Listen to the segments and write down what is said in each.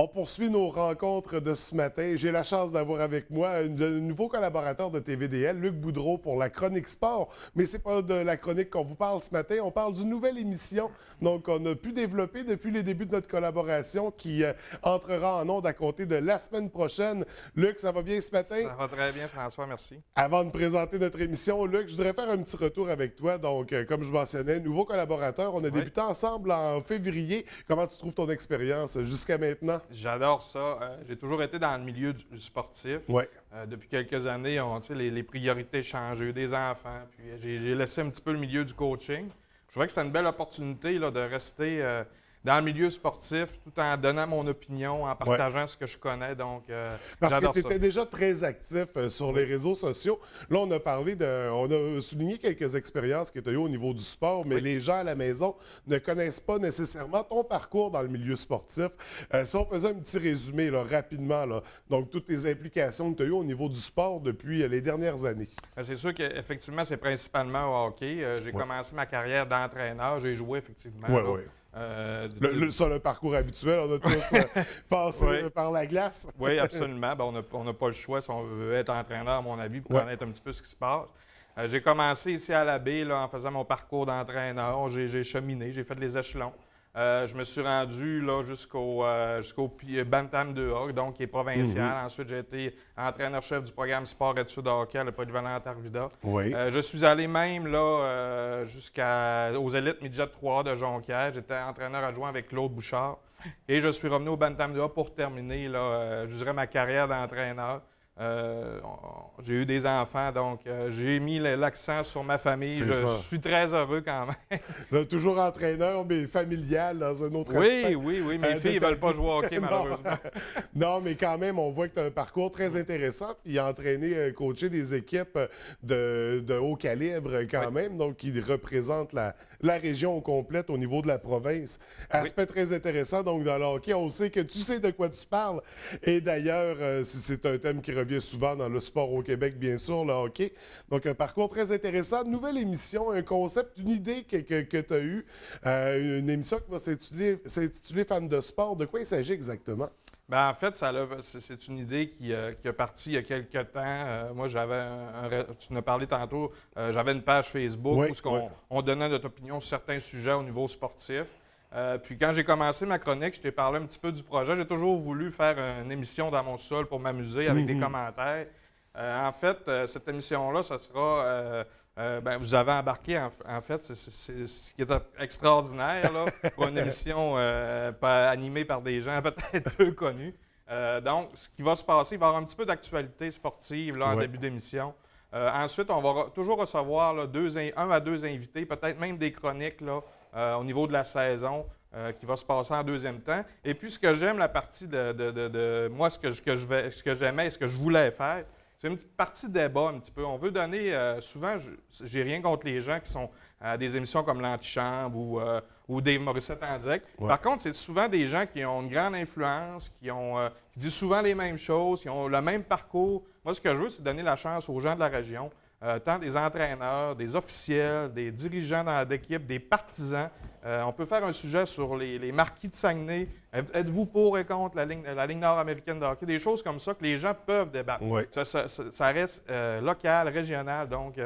On poursuit nos rencontres de ce matin. J'ai la chance d'avoir avec moi un nouveau collaborateur de TVDL, Luc Boudreau, pour la chronique sport. Mais c'est pas de la chronique qu'on vous parle ce matin. On parle d'une nouvelle émission, donc qu'on a pu développer depuis les débuts de notre collaboration, qui euh, entrera en onde à compter de la semaine prochaine. Luc, ça va bien ce matin? Ça va très bien, François, merci. Avant de présenter notre émission, Luc, je voudrais faire un petit retour avec toi. Donc, euh, comme je mentionnais, nouveau collaborateur, on a débuté ensemble en février. Comment tu trouves ton expérience jusqu'à maintenant? J'adore ça. Hein. j'ai toujours été dans le milieu du, sportif. Ouais. Euh, depuis quelques années, les, les priorités changent. J'ai des enfants, puis j'ai, laissé un petit peu le milieu du coaching. Je trouvais que c'était une belle opportunité là, de rester euh, dans le milieu sportif tout en donnant mon opinion, en partageant ce que je connais. Donc, euh, Parce que tu étais déjà très actif euh, sur les réseaux sociaux. Là, on a parlé de. On a souligné quelques expériences que tu as eues au niveau du sport, mais les gens à la maison ne connaissent pas nécessairement ton parcours dans le milieu sportif. Euh, si on faisait un petit résumé là, rapidement, là, donc toutes les implications que tu as eues au niveau du sport depuis les dernières années. Ben, c'est sûr qu'effectivement, c'est principalement au hockey. J'ai commencé ma carrière d'entraîneur. J'ai joué effectivement. Oui, oui. Euh, le, sur le parcours habituel, on a tous euh, passé euh, par la glace. oui, absolument. Ben, on n'a pas le choix si on veut être entraîneur, à mon avis, pour connaître un petit peu ce qui se passe. j'ai commencé ici à la baie en faisant mon parcours d'entraîneur. J'ai cheminé, j'ai fait les échelons. Euh, je me suis rendu jusqu'au, euh, jusqu'au euh, Bantam 2A, donc qui est provincial. Mhm. Ensuite, j'ai été entraîneur-chef du programme sport études de hockey à la polyvalente Arvida. je suis allé même là, jusqu'aux élites midget 3 de Jonquière. J'étais entraîneur adjoint avec Claude Bouchard. Et je suis revenu au Bantam de a pour terminer, je dirais, ma carrière d'entraîneur. Euh, j'ai eu des enfants, donc euh, j'ai mis l'accent sur ma famille. Je suis très heureux quand même. toujours entraîneur, mais familial dans un autre oui, aspect. Oui, oui, Mes euh, filles ne veulent pas jouer au hockey, malheureusement. non, mais quand même, on voit que tu as un parcours très intéressant. Puis entraîné, coaché des équipes de, haut calibre quand même, donc qui représentent la, la région au complète au niveau de la province. Ah aspect très intéressant, donc dans le hockey, on sait que tu sais de quoi tu parles. Et d'ailleurs, si c'est un thème qui revient souvent dans le sport au Québec, bien sûr, le hockey. Donc, un parcours très intéressant. Nouvelle émission, un concept, une idée que, que, que tu as eue. Euh, une émission qui va s'intituler Femmes de sport. De quoi il s'agit exactement? Ben, en fait, ça c'est une idée qui, euh, est qui, parti il y a quelques temps. Euh, moi, j'avais tu nous parlé tantôt, j'avais une page Facebook où on, donnait notre opinion sur certains sujets au niveau sportif. Euh, puis quand j'ai commencé ma chronique, je t'ai parlé un petit peu du projet. J'ai toujours voulu faire une émission dans mon sol pour m'amuser avec des mhm. commentaires. Euh, en fait, euh, cette émission-là, ça sera. Ben, vous avez embarqué, en, fait, c'est ce qui est extraordinaire là, pour une émission animée par des gens peut-être peu connus. donc, ce qui va se passer, il va y avoir un petit peu d'actualité sportive là, en début d'émission. ensuite, on va toujours recevoir un à deux invités, peut-être même des chroniques là, euh, au niveau de la saison euh, qui va se passer en deuxième temps. Et puis, ce que j'aime, la partie de, de, de, moi, ce que, je, que je vais, ce que j'aimais ce que je voulais faire, c'est une petite partie débat un petit peu. On veut donner, euh, souvent, souvent, j'ai rien contre les gens qui sont à des émissions comme l'Antichambre ou, ou Dave Morissette en direct. Par contre, c'est souvent des gens qui ont une grande influence, qui, ont, qui disent souvent les mêmes choses, qui ont le même parcours. Moi, ce que je veux, c'est donner la chance aux gens de la région euh, tant des entraîneurs, des officiels, des dirigeants d'équipe, des partisans. Euh, on peut faire un sujet sur les, marquis de Saguenay. Êtes-vous pour et contre la ligne, la ligne nord-américaine de hockey? Des choses comme ça que les gens peuvent débattre. Ça, reste euh, local, régional. Donc,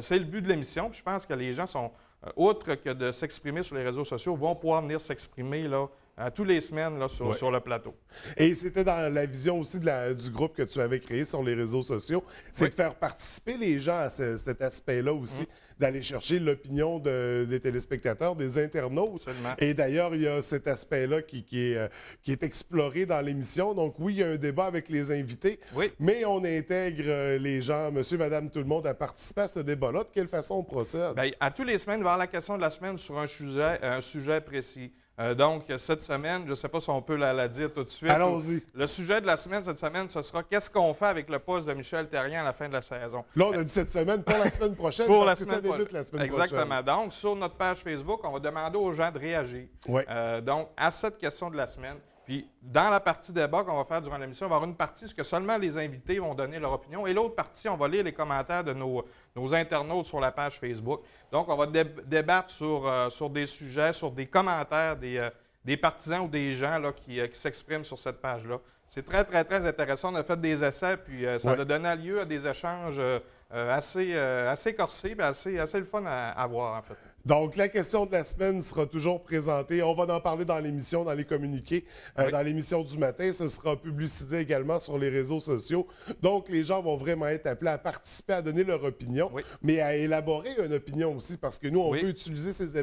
c'est le but de l'émission. Je pense que les gens sont, outre que de s'exprimer sur les réseaux sociaux, vont pouvoir venir s'exprimer là, à tous les semaines là, sur, le plateau. Et c'était dans la vision aussi du groupe que tu avais créé sur les réseaux sociaux, c'est de faire participer les gens à cet aspect-là aussi, mm. d'aller chercher l'opinion des téléspectateurs, des internautes. Absolument. Et d'ailleurs, il y a cet aspect-là euh, qui, est, exploré dans l'émission. Donc oui, il y a un débat avec les invités, mais on intègre euh, les gens, monsieur, madame, tout le monde, à participer à ce débat-là. De quelle façon on procède? Ben, à tous les semaines, vers la question de la semaine sur un sujet précis. Euh, donc, cette semaine, je ne sais pas si on peut la, dire tout de suite. Allons-y. Le sujet de la semaine, cette semaine, ce sera qu'est-ce qu'on fait avec le poste de Michel Terrien à la fin de la saison. Là, on a dit cette semaine, pour la semaine prochaine, pour la semaine ça la semaine prochaine. Exactement. Donc, sur notre page Facebook, on va demander aux gens de réagir. Euh, donc, à cette question de la semaine, puis, dans la partie débat qu'on va faire durant l'émission, on va avoir une partie ce que seulement les invités vont donner leur opinion. Et l'autre partie, on va lire les commentaires de nos, internautes sur la page Facebook. Donc, on va débattre euh, sur, des sujets, sur des commentaires des, euh, partisans ou des gens euh, qui, s'expriment sur cette page-là. C'est très, très, très intéressant. On a fait des essais, puis ça a donné lieu à des échanges assez, corsés, puis assez, assez le fun à, à voir, en fait. Donc, la question de la semaine sera toujours présentée. On va en parler dans l'émission, dans les communiqués, euh, dans l'émission du matin. Ce sera publicisé également sur les réseaux sociaux. Donc, les gens vont vraiment être appelés à participer, à donner leur opinion, mais à élaborer une opinion aussi, parce que nous, on peut utiliser ces,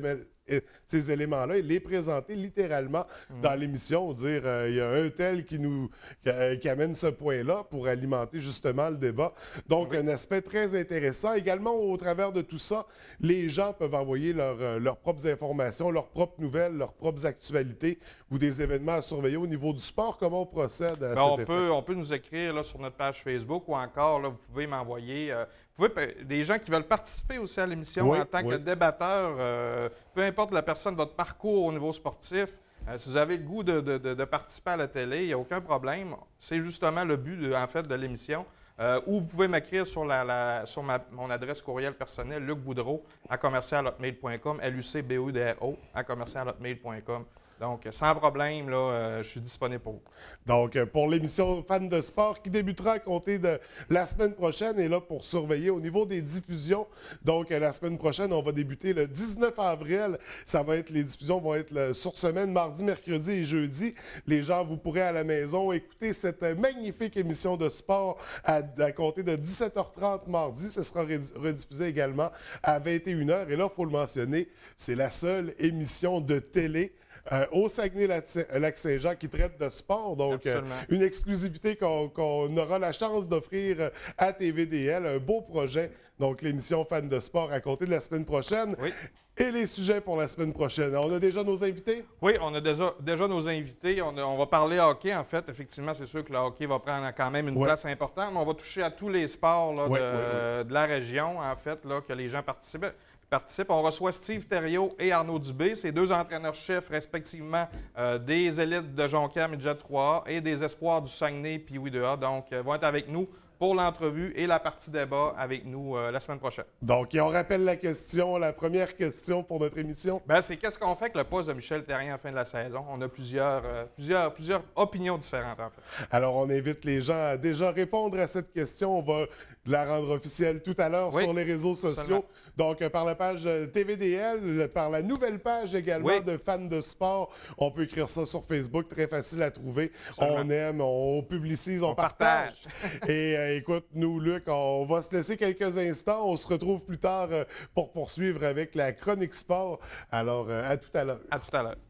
ces éléments-là et les présenter littéralement mm. dans l'émission, dire euh, il y a un tel qui nous euh, qui, amène ce point-là pour alimenter justement le débat. Donc un aspect très intéressant. Également au travers de tout ça, les gens peuvent envoyer euh, leurs propres informations, leurs propres nouvelles, leurs propres actualités ou des événements à surveiller au niveau du sport. Comment on procède à ben, on peut, on peut nous écrire là, sur notre page Facebook ou encore là, vous pouvez m'envoyer vous des gens qui veulent participer aussi à l'émission en tant que débatteur, euh, peu importe la personne, votre parcours au niveau sportif, euh, si vous avez le goût de, de, participer à la télé, il n'y a aucun problème. C'est justement le but, de, en fait, de l'émission. Euh, ou vous pouvez m'écrire sur, la, sur mon adresse courriel personnelle, Luc Boudreau, à commercialhotmail.com, l u c b o d r o à commercialhotmail.com. Donc, sans problème, là, euh, je suis disponible pour vous. Donc, euh, pour l'émission Fans de sport qui débutera à compter de la semaine prochaine et là pour surveiller au niveau des diffusions. Donc, euh, la semaine prochaine, on va débuter le 19 avril. Ça va être, les diffusions vont être sur semaine, mardi, mercredi et jeudi. Les gens, vous pourrez à la maison écouter cette magnifique émission de sport à, à compter de 17h30 mardi. Ce sera rediffusé également à 21h. Et là, il faut le mentionner, c'est la seule émission de télé euh, au Saguenay-Lac-Saint-Jean euh, qui traite de sport. Donc, euh, une exclusivité qu'on aura la chance d'offrir à TVDL. Un beau projet. Donc, l'émission Fans de sport à compter de la semaine prochaine. Et les sujets pour la semaine prochaine. On a déjà nos invités? Oui, on a déjà, nos invités. On, va parler hockey, en fait. Effectivement, c'est sûr que le hockey va prendre quand même une place importante, mais on va toucher à tous les sports de, la région, en fait, là, que les gens participent. On reçoit Steve Thériault et Arnaud Dubé, ces deux entraîneurs-chefs respectivement euh, des élites de de Jet 3 et des espoirs du Saguenay puis oui Donc, euh, vont être avec nous pour l'entrevue et la partie débat avec nous euh, la semaine prochaine. Donc, on rappelle la question, la première question pour notre émission. Ben, c'est qu'est-ce qu'on fait avec le poste de Michel Terrien en fin de la saison? On a plusieurs, plusieurs, plusieurs opinions différentes, en fait. Alors, on invite les gens à déjà répondre à cette question. On va la rendre officielle tout à l'heure sur les réseaux sociaux. Donc, euh, par la page euh, TVDL, par la nouvelle page également de fans de sport. On peut écrire ça sur Facebook, très facile à trouver. On aime, on publicise, on, partage. Et euh, écoute, nous, Luc, on va se laisser quelques instants. On se retrouve plus tard pour poursuivre avec la chronique sport. Alors, à tout à l'heure. À tout à l'heure.